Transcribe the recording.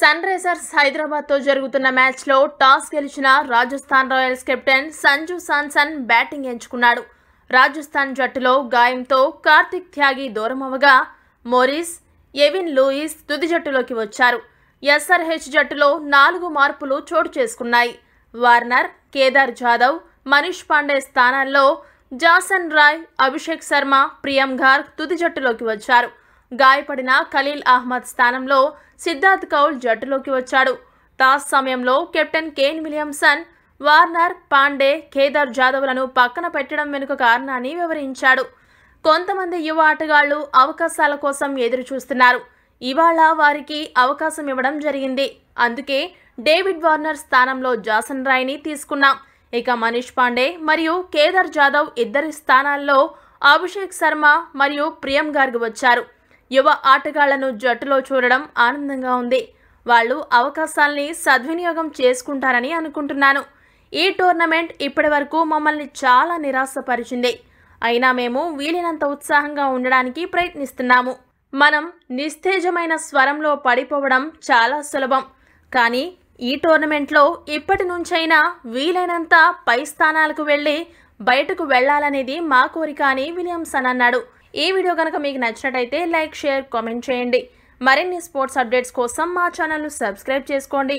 sun Risers హైదరాబాద్తో జరుగుతున్న మ్యాచ్లో టాస్ గెలిచిన Rajasthan Royals captain Sanju Samson batting ఎంచుకున్నాడు రాజస్థాన్ జట్టులో గాయంతో కార్తిక్ త్యాగి దూరమవగా మోరిస్ ఎవిన్ లూయిస్ తుది జట్టులోకి వచ్చారు ఎస్ఆర్హెచ్ జట్టులో నాలుగు మార్పులు చోటు చేసుకున్నాయి వార్నర్ కేదార్ జాదవ్ మనీష్ పాండే స్థానాల్లో జాసన్ రాయ్ అభిషేక్ శర్మ ప్రియం గార్గ్ తుది జట్టులోకి వచ్చారు గాయపడిన ఖలీల్ అహ్మద్ స్థానంలో సిద్ధార్థ్ కౌల్ జట్టులోకి వచ్చాడు టాస్ సమయంలో captain Kane Williamson Warner Pandey Kedar జాదవ్లను పక్కన పెట్టడం వెనుక కారణాన్ని వివరించాడు కొంతమంది యువ ఆటగాళ్లు అవకాశాల కోసం ఎదురు చూస్తున్నారు ఇవాళ వారికి అవకాశం ఇవ్వడం జరిగింది అందుకే డేవిడ్ వార్నర్ స్థానంలో జాసన్ రాయ్ని తీసుకున్నాం ఇక మనీష్ పాండే మరియు కేదార్ జాదవ్ ఇద్దరి స్థానాల్లో అభిషేక్ శర్మ మరియు ప్రియం గార్గ్ వచ్చారు యువ ఆటగాళ్లను జట్టులో చూడడం ఆనందంగా ఉంది వాళ్ళు అవకాశాల్ని సద్వినియోగం చేసుకుంటారని అనుకుంటున్నాను ఈ టోర్నమెంట్ ఇప్పటి వరకు మమ్మల్ని చాలా నిరాశపరిచింది అయినా మేము వీలైనంత ఉత్సాహంగా ఉండడానికి ప్రయత్నిస్తున్నాము మనం నిస్తేజమైన స్వరంలో పడిపోవడం చాలా సులభం కానీ ఈ టోర్నమెంట్లో ఇప్పటి నుంచైనా వీలైనంత పై స్థానాలకు వెళ్ళి బయటకు వెళ్లాలనేది మా కోరిక అని విలియమ్సన్ అన్నాడు ఈ వీడియో కనుక మీకు నచ్చినట్టయితే లైక్ షేర్ కామెంట్ చేయండి మరిన్ని స్పోర్ట్స్ అప్డేట్స్ కోసం మా ఛానల్ను సబ్స్క్రైబ్ చేసుకోండి